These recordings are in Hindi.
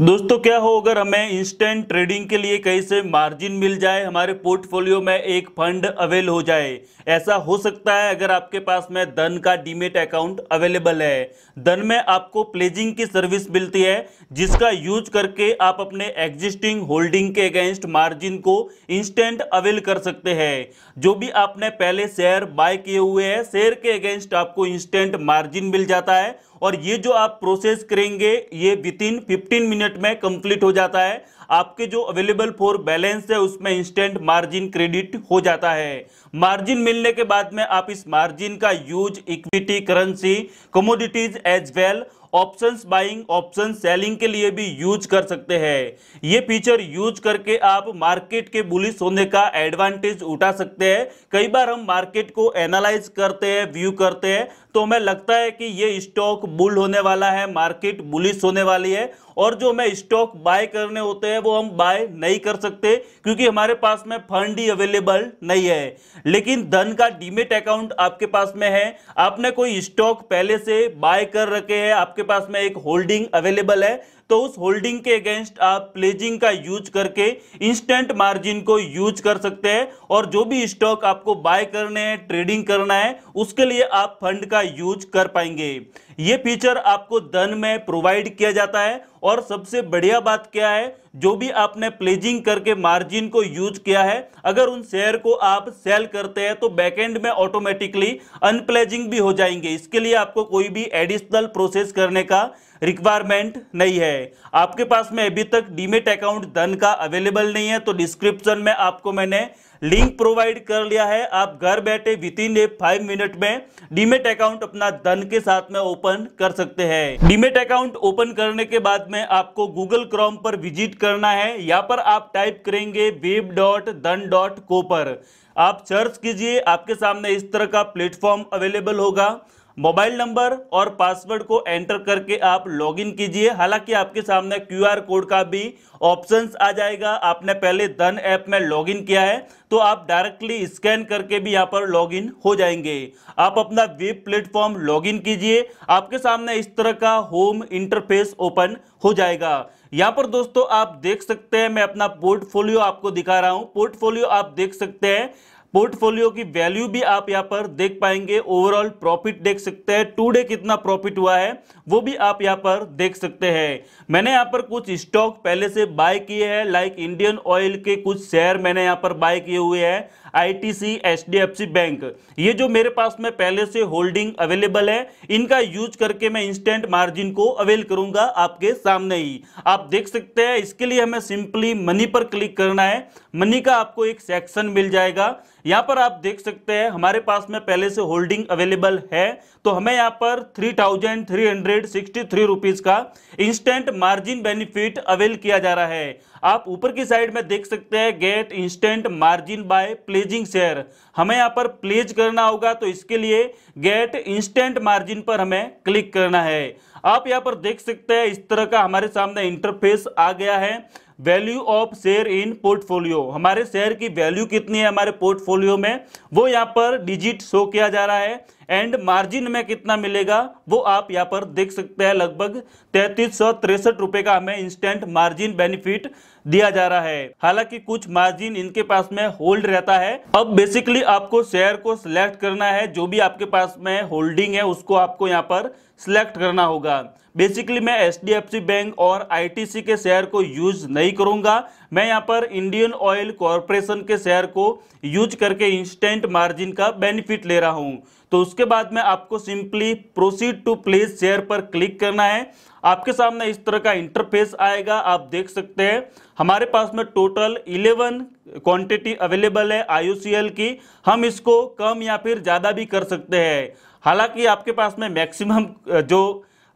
दोस्तों क्या हो अगर हमें इंस्टेंट ट्रेडिंग के लिए कहीं से मार्जिन मिल जाए हमारे पोर्टफोलियो में एक फंड अवेल हो जाए ऐसा हो सकता है अगर आपके पास में धन का डीमेट अकाउंट अवेलेबल है धन में आपको प्लेजिंग की सर्विस मिलती है जिसका यूज करके आप अपने एग्जिस्टिंग होल्डिंग के अगेंस्ट मार्जिन को इंस्टेंट अवेल कर सकते हैं जो भी आपने पहले शेयर बाय किए हुए हैं शेयर के अगेंस्ट आपको इंस्टेंट मार्जिन मिल जाता है और ये जो आप प्रोसेस करेंगे ये विद इन फिफ्टीन मिनट में कंप्लीट हो जाता है आपके जो अवेलेबल फॉर बैलेंस है उसमें इंस्टेंट मार्जिन क्रेडिट हो जाता है मार्जिन मिलने के बाद में आप इस मार्जिन का use equity currency commodities as well options buying option selling के लिए भी यूज कर सकते हैं ये फीचर यूज करके आप मार्केट के बुलिस होने का एडवांटेज उठा सकते हैं कई बार हम मार्केट को एनालाइज करते हैं व्यू करते हैं तो हमें लगता है कि ये स्टॉक बुल होने वाला है मार्केट बुलिस होने वाली है और जो हमें स्टॉक बाय करने होते हैं वो हम बाय नहीं कर सकते क्योंकि हमारे पास में फंड ही अवेलेबल नहीं है लेकिन धन का डीमेट अकाउंट आपके पास में है आपने कोई स्टॉक पहले से बाय कर रखे है आपके पास में एक होल्डिंग अवेलेबल है तो उस होल्डिंग के अगेंस्ट आप प्लेजिंग का यूज करके इंस्टेंट मार्जिन को यूज कर सकते हैं और जो भी स्टॉक आपको बाय करने हैं ट्रेडिंग करना है उसके लिए आप फंड का यूज कर पाएंगे ये फीचर आपको धन में प्रोवाइड किया जाता है और सबसे बढ़िया बात क्या है जो भी आपने प्लेजिंग करके मार्जिन को यूज किया है अगर उन शेयर को आप सेल करते हैं तो बैकएंड में ऑटोमेटिकली अनप्लेजिंग भी हो जाएंगे इसके लिए आपको कोई भी एडिशनल प्रोसेस करने का रिक्वायरमेंट नहीं है आपके पास में अभी तक डीमेट अकाउंट धन का अवेलेबल नहीं है तो डिस्क्रिप्शन में आपको मैंने लिंक प्रोवाइड कर लिया है आप घर बैठे within a five minute में डीमेट अकाउंट अपना धन के साथ में ओपन कर सकते हैं डीमेट अकाउंट ओपन करने के बाद में आपको गूगल क्रोम पर विजिट करना है यहाँ पर आप टाइप करेंगे वेब डॉट धन डॉट को पर आप सर्च कीजिए आपके सामने इस तरह का प्लेटफॉर्म अवेलेबल होगा मोबाइल नंबर और पासवर्ड को एंटर करके आप लॉगिन कीजिए हालांकि आपके सामने क्यूआर कोड का भी ऑप्शंस आ जाएगा आपने पहले धन ऐप में लॉगिन किया है तो आप डायरेक्टली स्कैन करके भी यहाँ पर लॉगिन हो जाएंगे आप अपना वेब प्लेटफॉर्म लॉगिन कीजिए आपके सामने इस तरह का होम इंटरफेस ओपन हो जाएगा यहाँ पर दोस्तों आप देख सकते हैं मैं अपना पोर्टफोलियो आपको दिखा रहा हूँ पोर्टफोलियो आप देख सकते हैं पोर्टफोलियो की वैल्यू भी आप यहाँ पर देख पाएंगे ओवरऑल प्रॉफिट देख सकते हैं टूडे कितना प्रॉफिट हुआ है वो भी आप यहाँ पर देख सकते हैं मैंने यहाँ पर कुछ स्टॉक पहले से बाय किए हैं लाइक इंडियन ऑयल के कुछ शेयर मैंने यहाँ पर बाय किए हुए हैं आईटीसी एचडीएफसी बैंक ये जो मेरे पास में पहले से होल्डिंग अवेलेबल है इनका यूज करके मैं इंस्टेंट मार्जिन को अवेल करूंगा आपके सामने ही आप देख सकते हैं इसके लिए हमें सिंपली मनी पर क्लिक करना है मनी का आपको एक सेक्शन मिल जाएगा यहाँ पर आप देख सकते हैं हमारे पास में पहले से होल्डिंग अवेलेबल है तो हमें यहाँ पर three thousand three hundred sixty three rupees का इंस्टेंट मार्जिन बेनिफिट अवेल किया जा रहा है आप ऊपर की साइड में देख सकते हैं get instant margin by pledging share हमें यहाँ पर प्लेज करना होगा तो इसके लिए गेट इंस्टेंट मार्जिन पर हमें क्लिक करना है आप यहाँ पर देख सकते हैं इस तरह का हमारे सामने इंटरफेस आ गया है value of share in portfolio हमारे शेयर की वैल्यू कितनी है हमारे पोर्टफोलियो में वो यहाँ पर डिजिट शो किया जा रहा है एंड मार्जिन में कितना मिलेगा वो आप यहाँ पर देख सकते हैं लगभग तैतीस सौ तिरसठ रुपए का हमें इंस्टेंट मार्जिन बेनिफिट दिया जा रहा है हालांकि कुछ मार्जिन इनके पास में होल्ड रहता है अब बेसिकली आपको शेयर को सिलेक्ट करना है जो भी आपके पास में होल्डिंग है उसको आपको यहाँ पर सिलेक्ट करना होगा बेसिकली मैं एच बैंक और सी के शेयर को यूज नहीं करूंगा मैं यहाँ पर इंडियन ऑयल कॉरपोरेशन के शेयर को यूज करके इंस्टेंट मार्जिन का बेनिफिट ले रहा हूँ तो उसके बाद में आपको simply proceed to place share पर क्लिक करना है आपके सामने इस तरह का इंटरफेस आएगा आप देख सकते हैं हमारे पास में टोटल 11 क्वांटिटी अवेलेबल है आई की हम इसको कम या फिर ज़्यादा भी कर सकते हैं हालांकि आपके पास में मैक्सिमम जो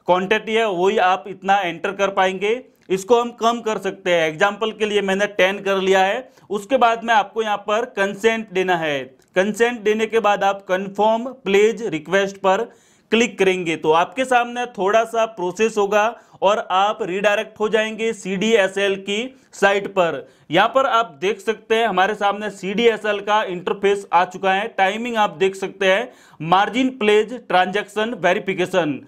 क्वांटिटी है वही आप इतना एंटर कर पाएंगे इसको हम कम कर सकते हैं एग्जाम्पल के लिए मैंने टेन कर लिया है उसके बाद में आपको यहाँ पर कंसेंट देना है कंसेंट देने के बाद आप कंफर्म प्लेज रिक्वेस्ट पर क्लिक करेंगे तो आपके सामने थोड़ा सा प्रोसेस होगा और आप रिडायरेक्ट हो जाएंगे सी की साइट पर यहाँ पर आप देख सकते हैं हमारे सामने सी का इंटरफेस आ चुका है टाइमिंग आप देख सकते हैं margin pledge transaction verification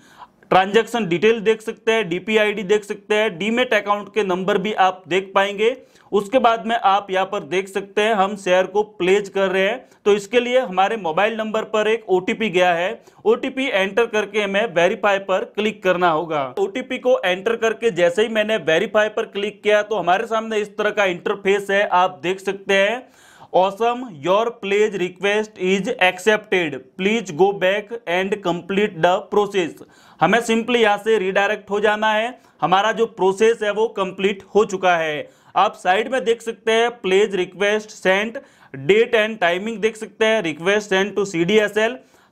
transaction detail देख सकते हैं डीपीआईडी देख सकते हैं डीमेट अकाउंट के नंबर भी आप देख पाएंगे उसके बाद में आप यहाँ पर देख सकते हैं हम शेयर को प्लेज कर रहे हैं तो इसके लिए हमारे मोबाइल नंबर पर एक ओ गया है ओटीपी एंटर करके हमें वेरीफाई पर क्लिक करना होगा ओटीपी को एंटर करके जैसे ही मैंने वेरीफाई पर क्लिक किया तो हमारे सामने इस तरह का इंटरफेस है आप देख सकते हैं awesome your pledge request is accepted please go back and complete the process हमें सिंपली यहाँ से रिडायरेक्ट हो जाना है हमारा जो प्रोसेस है वो कंप्लीट हो चुका है आप साइड में देख सकते हैं pledge request sent date and timing देख सकते हैं रिक्वेस्ट सेंट टू सी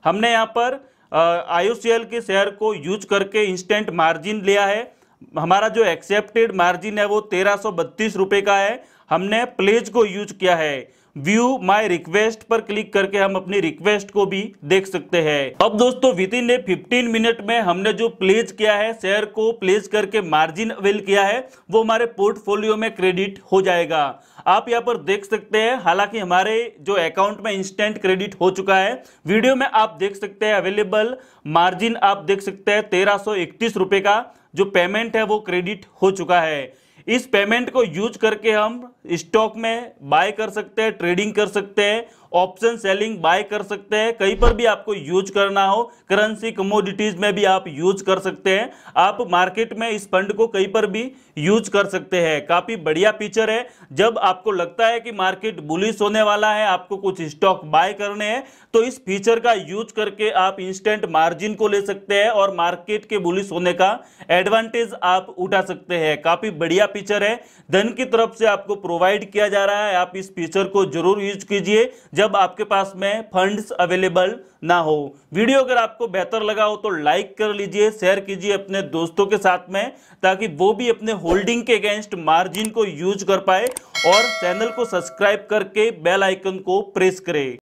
हमने यहाँ पर आयुसीएल के शेयर को यूज करके इंस्टेंट मार्जिन लिया है हमारा जो एक्सेप्टेड मार्जिन है वो तेरह सौ बत्तीस रुपये का है हमने प्लेज को यूज किया है व्यू माय रिक्वेस्ट पर क्लिक करके हम अपनी रिक्वेस्ट को भी देख सकते हैं अब दोस्तों within a fifteen minute में हमने जो प्लेज किया है शेयर को प्लेज करके मार्जिन अवेल किया है वो हमारे पोर्टफोलियो में क्रेडिट हो जाएगा आप यहाँ पर देख सकते हैं हालांकि हमारे जो अकाउंट में इंस्टेंट क्रेडिट हो चुका है वीडियो में आप देख सकते हैं अवेलेबल मार्जिन आप देख सकते हैं तेरह इकतीस का जो पेमेंट है वो क्रेडिट हो चुका है इस पेमेंट को यूज करके हम स्टॉक में बाय कर सकते हैं ट्रेडिंग कर सकते हैं ऑप्शन सेलिंग बाय कर सकते हैं कहीं पर भी आपको यूज करना हो करेंसी कमोडिटीज में भी आप यूज कर सकते हैं आप मार्केट में इस फंड को कहीं पर भी यूज कर सकते हैं काफी बढ़िया फीचर है जब आपको लगता है कि मार्केट बुलिस होने वाला है आपको कुछ स्टॉक बाय करने हैं तो इस फीचर का यूज करके आप इंस्टेंट मार्जिन को ले सकते हैं और मार्केट के बुलिस होने का एडवांटेज आप उठा सकते हैं काफी बढ़िया फीचर है धन की तरफ से आपको प्रोवाइड किया जा रहा है आप इस फीचर को जरूर यूज कीजिए जब आपके पास में फंड्स अवेलेबल ना हो वीडियो अगर आपको बेहतर लगा हो तो लाइक कर लीजिए शेयर कीजिए अपने दोस्तों के साथ में ताकि वो भी अपने होल्डिंग के अगेंस्ट मार्जिन को यूज कर पाए और चैनल को सब्सक्राइब करके बेल आइकन को प्रेस करें